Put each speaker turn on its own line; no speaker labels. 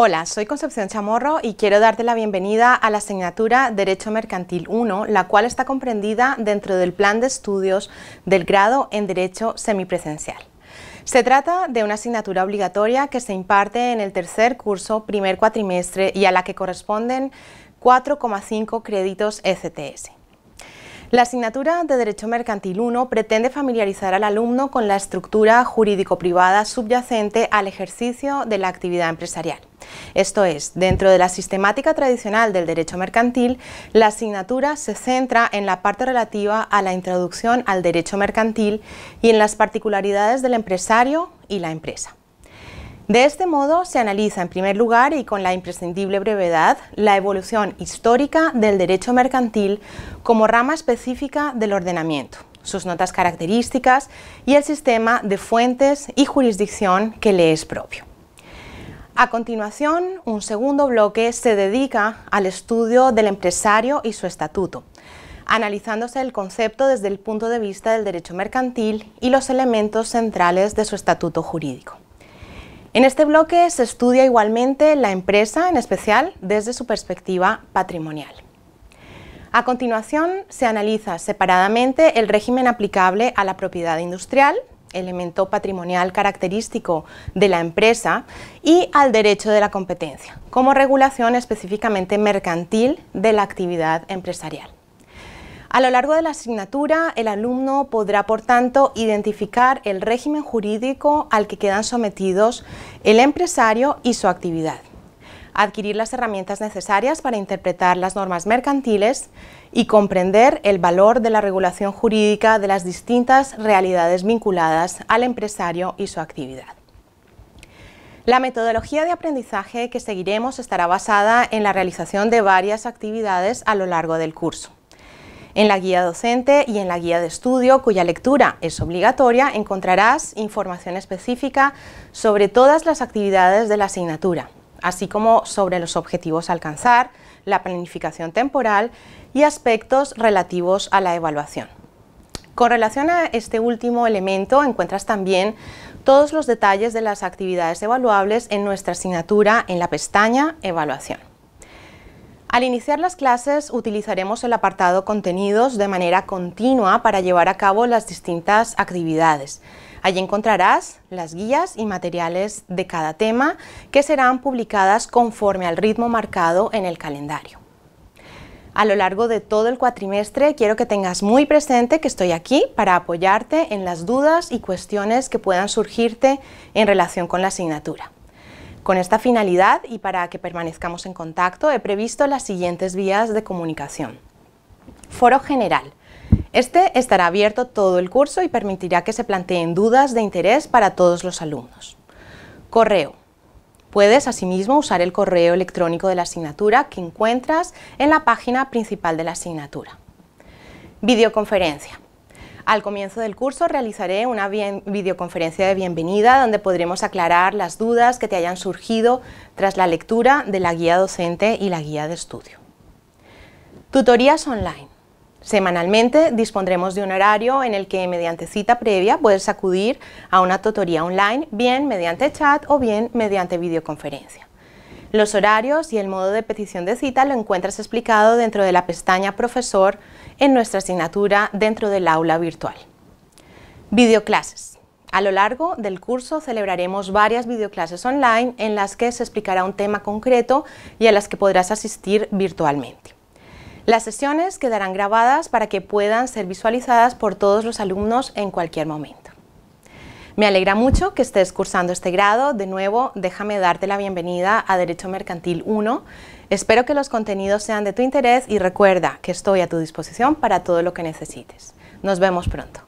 Hola, soy Concepción Chamorro y quiero darte la bienvenida a la asignatura Derecho Mercantil 1, la cual está comprendida dentro del plan de estudios del grado en Derecho Semipresencial. Se trata de una asignatura obligatoria que se imparte en el tercer curso, primer cuatrimestre y a la que corresponden 4,5 créditos ECTS. La asignatura de Derecho Mercantil 1 pretende familiarizar al alumno con la estructura jurídico-privada subyacente al ejercicio de la actividad empresarial. Esto es, dentro de la sistemática tradicional del derecho mercantil, la asignatura se centra en la parte relativa a la introducción al derecho mercantil y en las particularidades del empresario y la empresa. De este modo, se analiza en primer lugar y con la imprescindible brevedad la evolución histórica del derecho mercantil como rama específica del ordenamiento, sus notas características y el sistema de fuentes y jurisdicción que le es propio. A continuación, un segundo bloque se dedica al estudio del empresario y su estatuto, analizándose el concepto desde el punto de vista del derecho mercantil y los elementos centrales de su estatuto jurídico. En este bloque se estudia igualmente la empresa, en especial desde su perspectiva patrimonial. A continuación, se analiza separadamente el régimen aplicable a la propiedad industrial, elemento patrimonial característico de la empresa, y al derecho de la competencia, como regulación específicamente mercantil de la actividad empresarial. A lo largo de la asignatura, el alumno podrá, por tanto, identificar el régimen jurídico al que quedan sometidos el empresario y su actividad, adquirir las herramientas necesarias para interpretar las normas mercantiles y comprender el valor de la regulación jurídica de las distintas realidades vinculadas al empresario y su actividad. La metodología de aprendizaje que seguiremos estará basada en la realización de varias actividades a lo largo del curso. En la guía docente y en la guía de estudio, cuya lectura es obligatoria, encontrarás información específica sobre todas las actividades de la asignatura, así como sobre los objetivos a alcanzar, la planificación temporal y aspectos relativos a la evaluación. Con relación a este último elemento encuentras también todos los detalles de las actividades evaluables en nuestra asignatura en la pestaña Evaluación. Al iniciar las clases utilizaremos el apartado Contenidos de manera continua para llevar a cabo las distintas actividades. Allí encontrarás las guías y materiales de cada tema que serán publicadas conforme al ritmo marcado en el calendario. A lo largo de todo el cuatrimestre quiero que tengas muy presente que estoy aquí para apoyarte en las dudas y cuestiones que puedan surgirte en relación con la asignatura. Con esta finalidad y para que permanezcamos en contacto, he previsto las siguientes vías de comunicación. Foro general. Este estará abierto todo el curso y permitirá que se planteen dudas de interés para todos los alumnos. Correo. Puedes asimismo usar el correo electrónico de la asignatura que encuentras en la página principal de la asignatura. Videoconferencia. Al comienzo del curso realizaré una videoconferencia de bienvenida donde podremos aclarar las dudas que te hayan surgido tras la lectura de la guía docente y la guía de estudio. Tutorías online. Semanalmente dispondremos de un horario en el que mediante cita previa puedes acudir a una tutoría online, bien mediante chat o bien mediante videoconferencia. Los horarios y el modo de petición de cita lo encuentras explicado dentro de la pestaña Profesor en nuestra asignatura dentro del aula virtual. Videoclases. A lo largo del curso celebraremos varias videoclases online en las que se explicará un tema concreto y a las que podrás asistir virtualmente. Las sesiones quedarán grabadas para que puedan ser visualizadas por todos los alumnos en cualquier momento. Me alegra mucho que estés cursando este grado. De nuevo, déjame darte la bienvenida a Derecho Mercantil 1. Espero que los contenidos sean de tu interés y recuerda que estoy a tu disposición para todo lo que necesites. Nos vemos pronto.